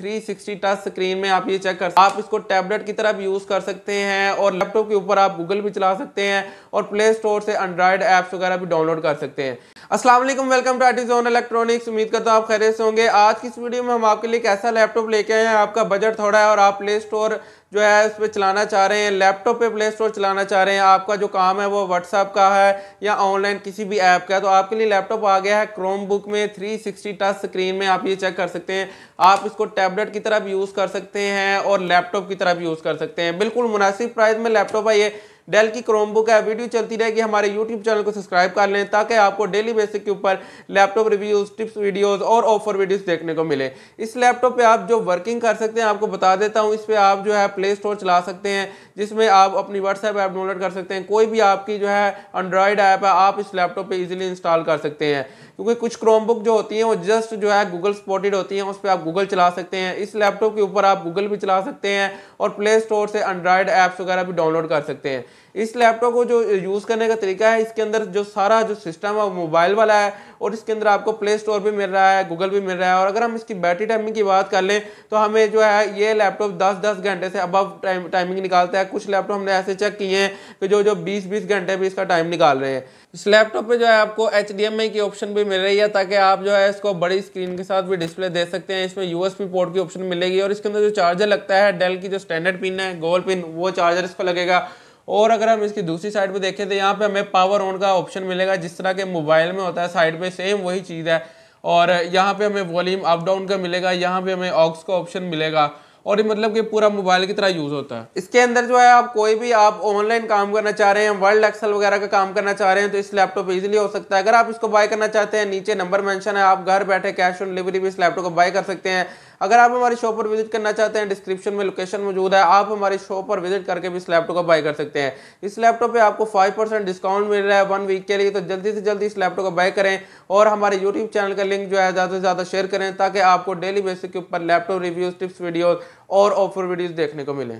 360 touch screen में आप ये चेक कर आप इसको टैबलेट की तरफ यूज़ कर सकते हैं और लैपटॉप के ऊपर आप गूगल भी चला सकते हैं और प्ले स्टोर से एंड्रॉइड एप्स वगैरह भी डाउनलोड कर सकते हैं वालेकुम वेलकम टू इलेक्ट्रॉनिक्स उम्मीद करता हूँ आप खैर से होंगे आज की इस वीडियो में हम आपके लिए कैसा लैपटॉप लेके आए हैं आपका बजट थोड़ा है और आप प्ले स्टोर जो है उस पर चलाना चाह रहे हैं लैपटॉप पे प्ले स्टोर चलाना चाह रहे हैं आपका जो काम है वो व्हाट्सअप का है या ऑनलाइन किसी भी ऐप का है तो आपके लिए लैपटॉप आ गया है क्रोम बुक में थ्री टच स्क्रीन में आप ये चेक कर सकते हैं आप इसको टैबलेट की तरह भी यूज़ कर सकते हैं और लैपटॉप की तरह भी यूज़ कर सकते हैं बिल्कुल मुनासिब प्राइस में लैपटॉप है ये डेल की क्रोमबुक है वीडियो चलती रहेगी हमारे यूट्यूब चैनल को सब्सक्राइब कर लें ताकि आपको डेली बेसिक के ऊपर लैपटॉप रिव्यूज़ टिप्स वीडियोस और ऑफर वीडियोस देखने को मिले इस लैपटॉप पे आप जो वर्किंग कर सकते हैं आपको बता देता हूँ इस पर आप जो है प्ले स्टोर चला सकते हैं जिसमें आप अपनी व्हाट्सएप ऐप डाउनलोड कर सकते हैं कोई भी आपकी जो है एंड्रॉयड ऐप है आप इस लैपटॉप पर ईजिली इंस्टॉल कर सकते हैं क्योंकि कुछ क्रोमबुक जो होती हैं वो जस्ट जो है गूगल स्पॉटेड होती हैं उस पर आप गूगल चला सकते हैं इस लैपटॉप के ऊपर आप गूगल भी चला सकते हैं और प्ले स्टोर से एंड्रॉयड ऐप्स वगैरह भी डाउनलोड कर सकते हैं इस लैपटॉप को जो यूज़ करने का तरीका है इसके अंदर जो सारा जो सिस्टम है वो मोबाइल वाला है और इसके अंदर आपको प्ले स्टोर भी मिल रहा है गूगल भी मिल रहा है और अगर हम इसकी बैटरी टाइमिंग की बात कर लें तो हमें जो है ये लैपटॉप 10-10 घंटे से अब टाइम टाइमिंग निकालता है कुछ लैपटॉप हमने ऐसे चेक किए हैं कि जो जो बीस बीस घंटे भी इसका टाइम निकाल रहे हैं इस लैपटॉप पे जो है आपको एच की ऑप्शन भी मिल रही है ताकि आप जो है इसको बड़ी स्क्रीन के साथ भी डिस्प्ले दे सकते हैं इसमें यूएसबी पोर्ट की ऑप्शन मिलेगी और इसके अंदर जो चार्जर लगता है डेल की जो स्टैंडर्ड पिन है गोल पिन वो चार्जर इसको लगेगा और अगर हम इसकी दूसरी साइड पे देखें तो यहाँ पे हमें पावर ऑन का ऑप्शन मिलेगा जिस तरह के मोबाइल में होता है साइड पे सेम वही चीज़ है और यहाँ पे हमें वॉल्यूम अप डाउन का मिलेगा यहाँ पे हमें ऑक्स का ऑप्शन मिलेगा और ये मतलब कि पूरा मोबाइल की तरह यूज़ होता है इसके अंदर जो है आप कोई भी आप ऑनलाइन काम करना चाह रहे हैं वर्ल्ड एक्सल वगैरह का काम करना चाह रहे हैं तो इस लैपटॉप इजीली हो सकता है अगर आप इसको बाय करना चाहते हैं नीचे नंबर मैंशन है आप घर बैठे कैश ऑन डिलीवरी भी इस लैपटॉप को बाय कर सकते हैं अगर आप हमारी शॉप पर विजिट करना चाहते हैं डिस्क्रिप्शन में लोकेशन मौजूद है आप हमारी शॉप पर विजिट करके भी इस लैपटॉप को बाय कर सकते हैं इस लैपटॉप पे आपको फाइव परसेंट डिस्काउंट मिल रहा है वन वीक के लिए तो जल्दी से जल्दी इस लैपटॉप को बाय करें और हमारे यूट्यूब चैनल का लिंक जो है ज़्यादा से ज़्यादा शेयर करें ताकि आपको डेली बेसिस के ऊपर लैपटॉप रिव्यूज टिप्स वीडियोज़ और ऑफर वीडियोज़ देखने को मिले